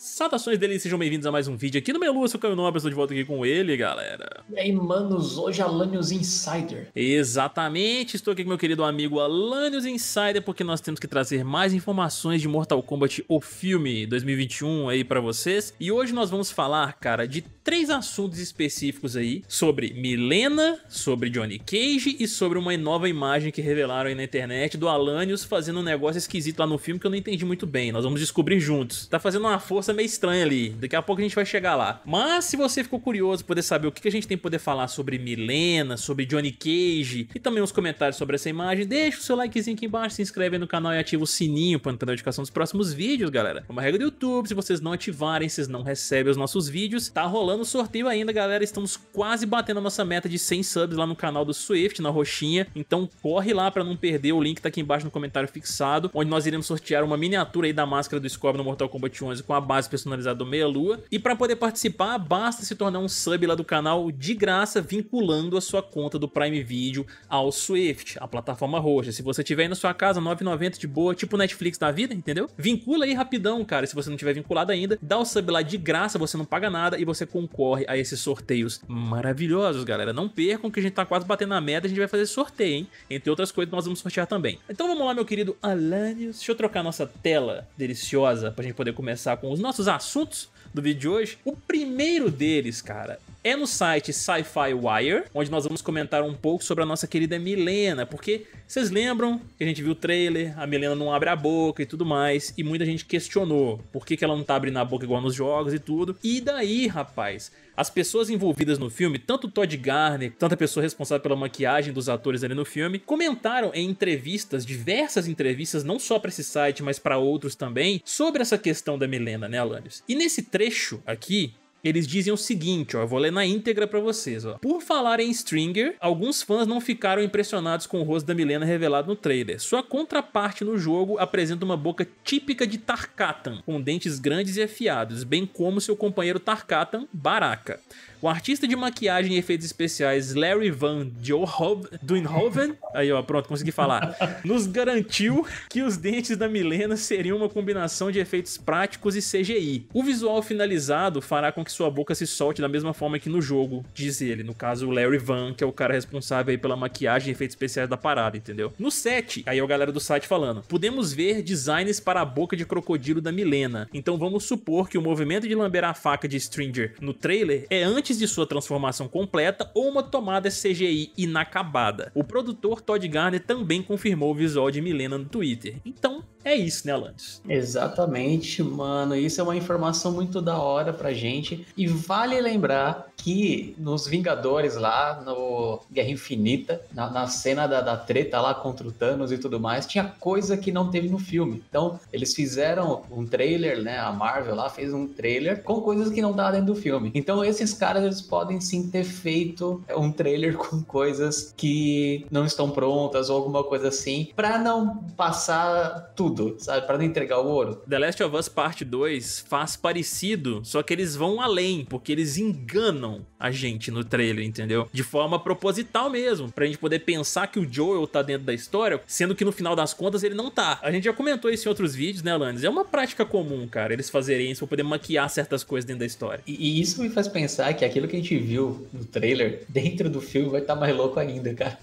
Saudações dele sejam bem-vindos a mais um vídeo aqui no Melu, eu sou o Caio Nobre, estou de volta aqui com ele, galera. E aí, manos, hoje Alanios Insider. Exatamente, estou aqui com meu querido amigo Alanios Insider, porque nós temos que trazer mais informações de Mortal Kombat, o filme 2021 aí para vocês. E hoje nós vamos falar, cara, de três assuntos específicos aí, sobre Milena, sobre Johnny Cage e sobre uma nova imagem que revelaram aí na internet do Alanios fazendo um negócio esquisito lá no filme que eu não entendi muito bem. Nós vamos descobrir juntos. Tá fazendo uma força coisa meio estranha ali. Daqui a pouco a gente vai chegar lá. Mas se você ficou curioso poder saber o que a gente tem que poder falar sobre Milena, sobre Johnny Cage e também os comentários sobre essa imagem, deixa o seu likezinho aqui embaixo, se inscreve no canal e ativa o sininho para não ter notificação dos próximos vídeos, galera. É uma regra do YouTube, se vocês não ativarem, vocês não recebem os nossos vídeos. Tá rolando sorteio ainda, galera. Estamos quase batendo a nossa meta de 100 subs lá no canal do Swift, na roxinha. Então corre lá para não perder. O link tá aqui embaixo no comentário fixado, onde nós iremos sortear uma miniatura aí da máscara do Scorpion no Mortal Kombat 11 com a base base personalizada do Meia Lua. E para poder participar, basta se tornar um sub lá do canal de graça, vinculando a sua conta do Prime Video ao Swift, a plataforma roxa. Se você tiver aí na sua casa 9,90 de boa, tipo Netflix da vida, entendeu? Vincula aí rapidão, cara, se você não tiver vinculado ainda, dá o sub lá de graça, você não paga nada e você concorre a esses sorteios maravilhosos, galera. Não percam que a gente tá quase batendo na meta, a gente vai fazer sorteio, hein? Entre outras coisas, nós vamos sortear também. Então vamos lá, meu querido Alanios. Deixa eu trocar nossa tela deliciosa pra gente poder começar com os nossos assuntos do vídeo de hoje. O primeiro deles, cara, é no site Sci-Fi Wire, onde nós vamos comentar um pouco sobre a nossa querida Milena, porque vocês lembram que a gente viu o trailer, a Milena não abre a boca e tudo mais, e muita gente questionou por que, ela não tá abrindo a boca igual nos jogos e tudo. E daí, rapaz, as pessoas envolvidas no filme, tanto o Todd Garner, tanta pessoa responsável pela maquiagem dos atores ali no filme, comentaram em entrevistas, diversas entrevistas, não só para esse site, mas para outros também, sobre essa questão da Milena, né, Alanis? E nesse trecho aqui, eles dizem o seguinte, ó, eu vou ler na íntegra para vocês, ó. Por falar em Stringer, alguns fãs não ficaram impressionados com o rosto da Milena revelado no trailer. Sua contraparte no jogo apresenta uma boca típica de Tarkatan, com dentes grandes e afiados, bem como seu companheiro Tarkatan, Baraka. O artista de maquiagem e efeitos especiais Larry Van Duinhoven, aí ó, pronto, consegui falar, nos garantiu que os dentes da Milena seriam uma combinação de efeitos práticos e CGI. O visual finalizado fará com que sua boca se solte da mesma forma que no jogo, diz ele. No caso, o Larry Van, que é o cara responsável aí pela maquiagem e efeitos especiais da parada, entendeu? No set, aí é o galera do site falando, podemos ver designs para a boca de crocodilo da Milena. Então vamos supor que o movimento de lamber a faca de Stringer no trailer é antes antes de sua transformação completa ou uma tomada CGI inacabada. O produtor Todd Garner também confirmou o visual de Milena no Twitter. Então, é isso, né, Alanis? Exatamente, mano. Isso é uma informação muito da hora pra gente. E vale lembrar que nos Vingadores lá, no Guerra Infinita, na, na cena da, da, treta lá contra o Thanos e tudo mais, tinha coisa que não teve no filme. Então, eles fizeram um trailer, né? A Marvel lá fez um trailer com coisas que não tá dentro do filme. Então, esses caras, eles podem sim ter feito um trailer com coisas que não estão prontas ou alguma coisa assim, pra não passar tudo tudo, sabe? Para não entregar o ouro. The Last of Us Parte 2 faz parecido, só que eles vão além, porque eles enganam a gente no trailer, entendeu? De forma proposital mesmo, pra gente poder pensar que o Joel tá dentro da história, sendo que no final das contas ele não tá. A gente já comentou isso em outros vídeos, né, Landes? É uma prática comum, cara, eles fazerem isso pra poder maquiar certas coisas dentro da história. E, e isso me faz pensar que aquilo que a gente viu no trailer, dentro do filme, vai estar tá mais louco ainda, cara.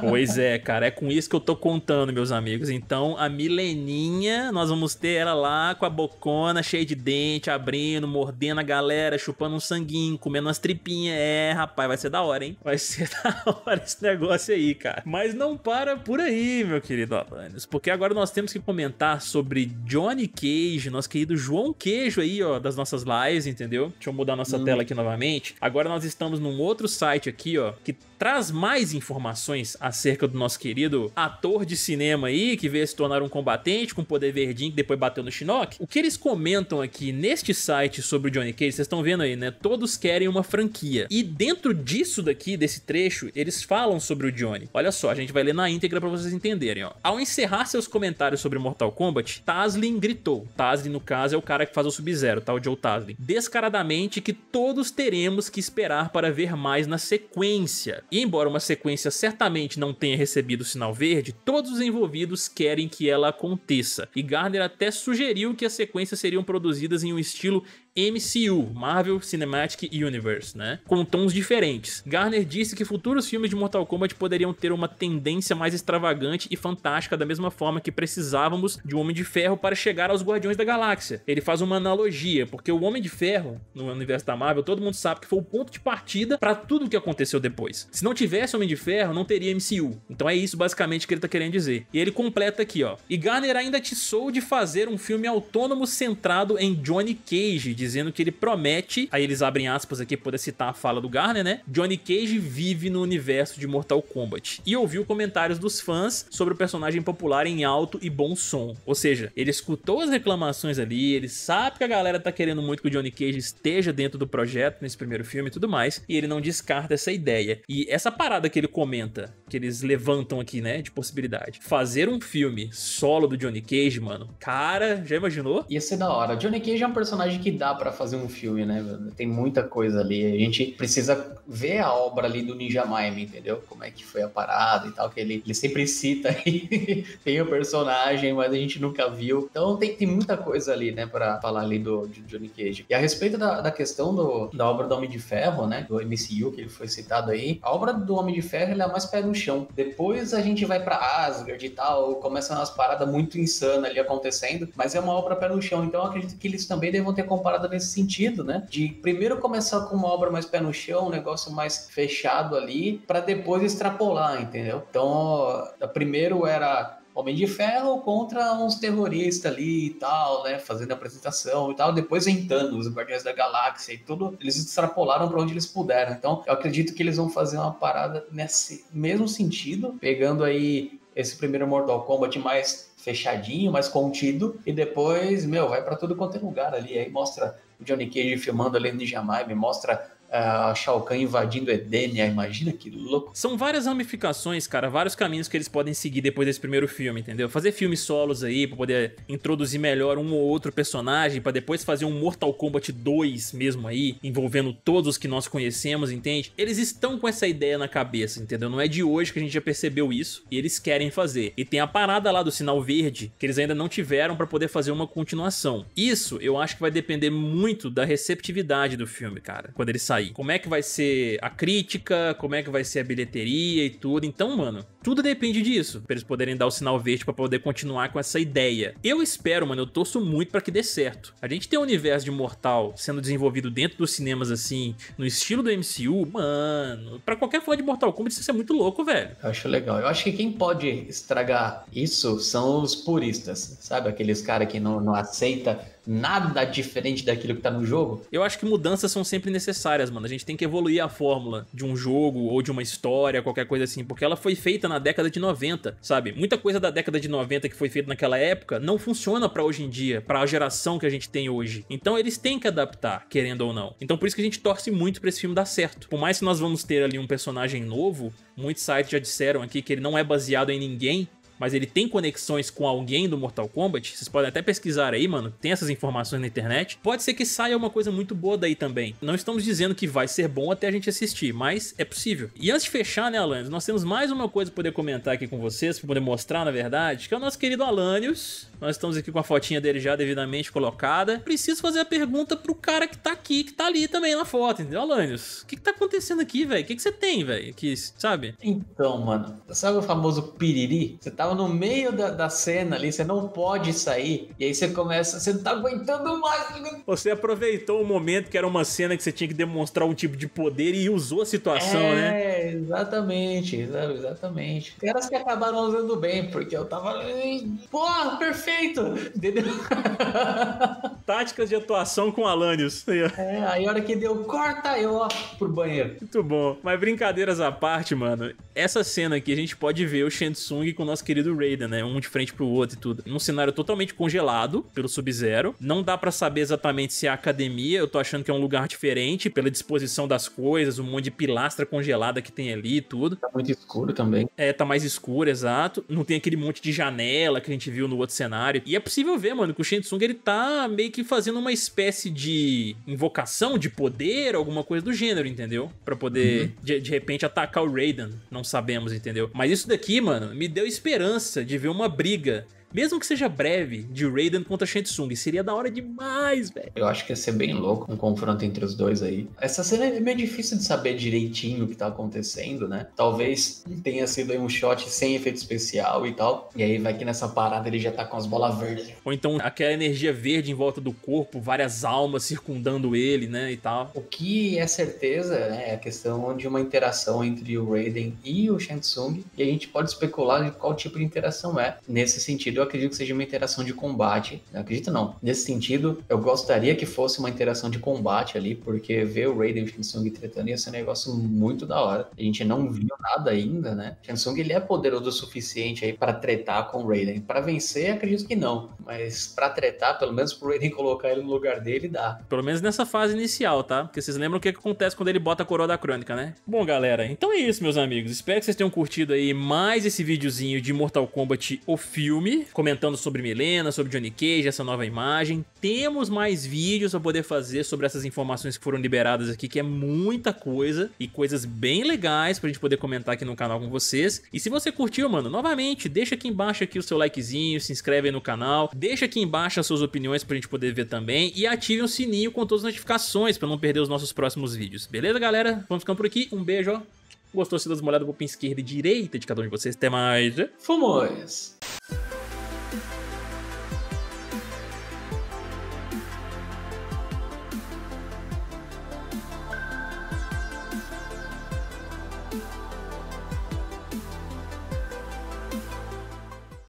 pois é, cara, é com isso que eu tô contando, meus amigos. Então, a mídia Mileninha, nós vamos ter ela lá com a bocona cheia de dente, abrindo, mordendo a galera, chupando um sanguinho, comendo umas tripinhas. É, rapaz, vai ser da hora, hein? Vai ser da hora esse negócio aí, cara. Mas não para por aí, meu querido Alanis, porque agora nós temos que comentar sobre Johnny Cage, nosso querido João Queijo aí, ó, das nossas lives, entendeu? Deixa eu mudar nossa hum. tela aqui novamente. Agora nós estamos num outro site aqui, ó, que traz mais informações acerca do nosso querido ator de cinema aí, que veio se tornar um combatente com poder verdinho que depois bateu no Shinnok. O que eles comentam aqui neste site sobre o Johnny Cage, vocês estão vendo aí, né? Todos querem uma franquia. E dentro disso daqui, desse trecho, eles falam sobre o Johnny. Olha só, a gente vai ler na íntegra para vocês entenderem, ó. Ao encerrar seus comentários sobre Mortal Kombat, Taslin gritou. Taslin, no caso, é o cara que faz o Sub-Zero, tá? O Joe Taslin. Descaradamente que todos teremos que esperar para ver mais na sequência. E embora uma sequência certamente não tenha recebido o sinal verde, todos os envolvidos querem que ela ela aconteça. E Gardner até sugeriu que as sequências seriam produzidas em um estilo MCU, Marvel Cinematic Universe, né? Com tons diferentes. Garner disse que futuros filmes de Mortal Kombat poderiam ter uma tendência mais extravagante e fantástica, da mesma forma que precisávamos de um Homem de Ferro para chegar aos Guardiões da Galáxia. Ele faz uma analogia, porque o Homem de Ferro, no universo da Marvel, todo mundo sabe que foi o ponto de partida para tudo o que aconteceu depois. Se não tivesse Homem de Ferro, não teria MCU. Então é isso basicamente que ele tá querendo dizer. E ele completa aqui, ó. E Garner ainda te atiçou de fazer um filme autônomo centrado em Johnny Cage, diz dizendo que ele promete, aí eles abrem aspas aqui para citar a fala do Garner, né? Johnny Cage vive no universo de Mortal Kombat. E ouviu comentários dos fãs sobre o personagem popular em alto e bom som. Ou seja, ele escutou as reclamações ali, ele sabe que a galera tá querendo muito que o Johnny Cage esteja dentro do projeto nesse primeiro filme e tudo mais, e ele não descarta essa ideia. E essa parada que ele comenta que eles levantam aqui, né, de possibilidade. Fazer um filme solo do Johnny Cage, mano, cara, já imaginou? Ia ser da hora. Johnny Cage é um personagem que dá para fazer um filme, né? Tem muita coisa ali. A gente precisa ver a obra ali do Ninja Mime, entendeu? Como é que foi a parada e tal, que ele, ele sempre cita aí. tem o personagem, mas a gente nunca viu. Então tem, tem muita coisa ali, né, para falar ali do, Johnny Cage. E a respeito da, da questão do, da obra do Homem de Ferro, né, do MCU que ele foi citado aí, a obra do Homem de Ferro, é mais pega um chão. Depois a gente vai para Asgard e tal, começam umas paradas muito insanas ali acontecendo, mas é uma obra pé no chão. Então acredito que eles também devam ter comparado nesse sentido, né? De primeiro começar com uma obra mais pé no chão, um negócio mais fechado ali, para depois extrapolar, entendeu? Então, primeiro era Homem de Ferro contra uns terroristas ali e tal, né? Fazendo apresentação e tal. Depois entando os Guardiões da Galáxia e tudo. Eles extrapolaram para onde eles puderam. Então, eu acredito que eles vão fazer uma parada nesse mesmo sentido, pegando aí esse primeiro Mortal Kombat mais fechadinho, mais contido, e depois, meu, vai para tudo quanto é lugar ali. Aí mostra o Johnny Cage filmando ali no Jamaica, mostra é, a Shao Kahn invadindo Edenia, né? imagina que louco. São várias ramificações, cara, vários caminhos que eles podem seguir depois desse primeiro filme, entendeu? Fazer filmes solos aí para poder introduzir melhor um ou outro personagem, para depois fazer um Mortal Kombat 2 mesmo aí, envolvendo todos que nós conhecemos, entende? Eles estão com essa ideia na cabeça, entendeu? Não é de hoje que a gente já percebeu isso e eles querem fazer. E tem a parada lá do sinal verde que eles ainda não tiveram para poder fazer uma continuação. Isso eu acho que vai depender muito da receptividade do filme, cara, quando ele sair sair. Como é que vai ser a crítica, como é que vai ser a bilheteria e tudo. Então, mano, tudo depende disso, pra eles poderem dar o sinal verde para poder continuar com essa ideia. Eu espero, mano, eu torço muito para que dê certo. A gente tem um universo de Mortal sendo desenvolvido dentro dos cinemas assim, no estilo do MCU, mano, para qualquer fã de Mortal Kombat isso é muito louco, velho. Eu acho legal. Eu acho que quem pode estragar isso são os puristas, sabe? Aqueles caras que não, não aceita nada diferente daquilo que tá no jogo. Eu acho que mudanças são sempre necessárias, mano. A gente tem que evoluir a fórmula de um jogo ou de uma história, qualquer coisa assim, porque ela foi feita na década de 90, sabe? Muita coisa da década de 90 que foi feita naquela época não funciona para hoje em dia, para a geração que a gente tem hoje. Então eles têm que adaptar, querendo ou não. Então por isso que a gente torce muito para esse filme dar certo. Por mais que nós vamos ter ali um personagem novo, muitos sites já disseram aqui que ele não é baseado em ninguém, mas ele tem conexões com alguém do Mortal Kombat, vocês podem até pesquisar aí, mano, tem essas informações na internet. Pode ser que saia uma coisa muito boa daí também. Não estamos dizendo que vai ser bom até a gente assistir, mas é possível. E antes de fechar, né, Alanios, nós temos mais uma coisa pra poder comentar aqui com vocês, pra poder mostrar, na verdade, que é o nosso querido Alanios. Nós estamos aqui com a fotinha dele já devidamente colocada. Preciso fazer a pergunta pro cara que tá aqui, que tá ali também na foto, entendeu, Alanios? O que, que tá acontecendo aqui, velho? O que, que você tem, velho? Que, sabe? Então, mano, sabe o famoso piriri? Você tá tava no meio da, da cena ali, você não pode sair. E aí você começa, você não tá aguentando mais. Você aproveitou o momento que era uma cena que você tinha que demonstrar um tipo de poder e usou a situação, é, né? É, exatamente, exatamente. Caras que acabaram usando bem, porque eu tava. Porra, perfeito! Entendeu? Táticas de atuação com Alanios. É, aí a hora que deu, corta eu, ó, pro banheiro. Muito bom. Mas brincadeiras à parte, mano, essa cena aqui a gente pode ver o Shensung com o nosso querido Raiden, né? Um de frente pro outro e tudo. Num cenário totalmente congelado pelo Sub-Zero. Não dá para saber exatamente se é a academia, eu tô achando que é um lugar diferente pela disposição das coisas, um monte de pilastra congelada que tem ali e tudo. Tá muito escuro também. É, tá mais escuro, exato. Não tem aquele monte de janela que a gente viu no outro cenário. E é possível ver, mano, que o Shensung ele tá meio que fazendo uma espécie de invocação de poder, alguma coisa do gênero, entendeu? Para poder uhum. de, de repente atacar o Raiden. Não sabemos, entendeu? Mas isso daqui, mano, me deu esperança de ver uma briga mesmo que seja breve, de Raiden contra Shensung. Seria da hora demais, velho. Eu acho que ia ser bem louco um confronto entre os dois aí. Essa cena é meio difícil de saber direitinho o que tá acontecendo, né? Talvez tenha sido aí um shot sem efeito especial e tal. E aí vai que nessa parada ele já tá com as bolas verdes. Ou então aquela energia verde em volta do corpo, várias almas circundando ele, né? E tal. O que é certeza, né? É a questão de uma interação entre o Raiden e o Shensung. E a gente pode especular de qual tipo de interação é. Nesse sentido, sentido, eu acredito que seja uma interação de combate. Não acredito não. Nesse sentido, eu gostaria que fosse uma interação de combate ali, porque ver o Raiden e o Shinsung tretando ia ser um negócio muito da hora. A gente não viu nada ainda, né? O Shinsung, ele é poderoso o suficiente aí para tretar com o Raiden. Para vencer, acredito que não. Mas para tretar, pelo menos pro Raiden colocar ele no lugar dele, dá. Pelo menos nessa fase inicial, tá? Porque vocês lembram o que acontece quando ele bota a coroa da crônica, né? Bom, galera, então é isso, meus amigos. Espero que vocês tenham curtido aí mais esse videozinho de Mortal Kombat, o filme comentando sobre Milena, sobre Johnny Cage, essa nova imagem. Temos mais vídeos pra poder fazer sobre essas informações que foram liberadas aqui, que é muita coisa e coisas bem legais pra gente poder comentar aqui no canal com vocês. E se você curtiu, mano, novamente, deixa aqui embaixo aqui o seu likezinho, se inscreve aí no canal, deixa aqui embaixo as suas opiniões pra gente poder ver também e ative o sininho com todas as notificações pra não perder os nossos próximos vídeos. Beleza, galera? Vamos ficando por aqui. Um beijo, ó. Gostou? Se dá uma olhada, vou para esquerda e direita de cada um de vocês. Até mais. Fomos!